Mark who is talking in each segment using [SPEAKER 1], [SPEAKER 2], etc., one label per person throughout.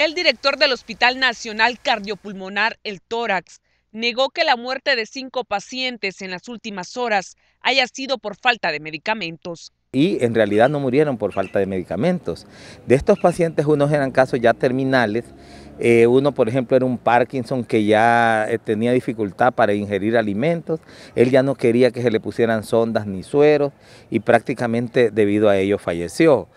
[SPEAKER 1] El director del Hospital Nacional Cardiopulmonar El Tórax negó que la muerte de cinco pacientes en las últimas horas haya sido por falta de medicamentos.
[SPEAKER 2] Y en realidad no murieron por falta de medicamentos. De estos pacientes, unos eran casos ya terminales, eh, uno, por ejemplo, era un Parkinson que ya eh, tenía dificultad para ingerir alimentos, él ya no quería que se le pusieran sondas ni sueros y prácticamente debido a ello falleció.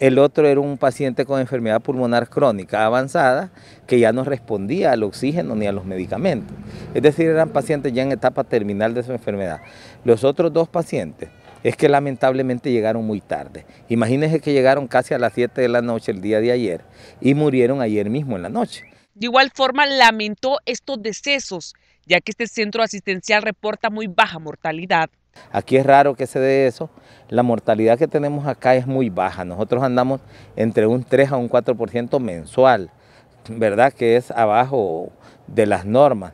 [SPEAKER 2] El otro era un paciente con enfermedad pulmonar crónica avanzada que ya no respondía al oxígeno ni a los medicamentos. Es decir, eran pacientes ya en etapa terminal de su enfermedad. Los otros dos pacientes es que lamentablemente llegaron muy tarde. Imagínense que llegaron casi a las 7 de la noche el día de ayer y murieron ayer mismo en la noche.
[SPEAKER 1] De igual forma, lamentó estos decesos ya que este centro asistencial reporta muy baja mortalidad.
[SPEAKER 2] Aquí es raro que se dé eso. La mortalidad que tenemos acá es muy baja. Nosotros andamos entre un 3 a un 4% mensual, ¿verdad? Que es abajo de las normas,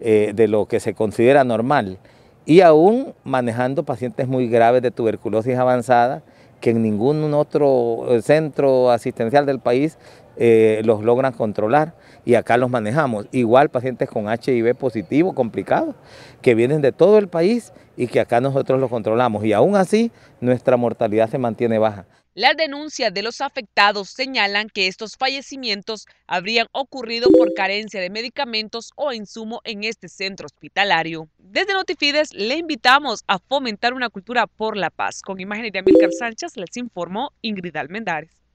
[SPEAKER 2] eh, de lo que se considera normal. Y aún manejando pacientes muy graves de tuberculosis avanzada, que en ningún otro eh, centro asistencial del país eh, los logran controlar y acá los manejamos. Igual pacientes con HIV positivo, complicado, que vienen de todo el país y que acá nosotros los controlamos. Y aún así, nuestra mortalidad se mantiene baja.
[SPEAKER 1] Las denuncias de los afectados señalan que estos fallecimientos habrían ocurrido por carencia de medicamentos o insumo en este centro hospitalario. Desde Notifides le invitamos a fomentar una cultura por la paz. Con imágenes de Amílcar Sánchez les informó Ingrid Almendares.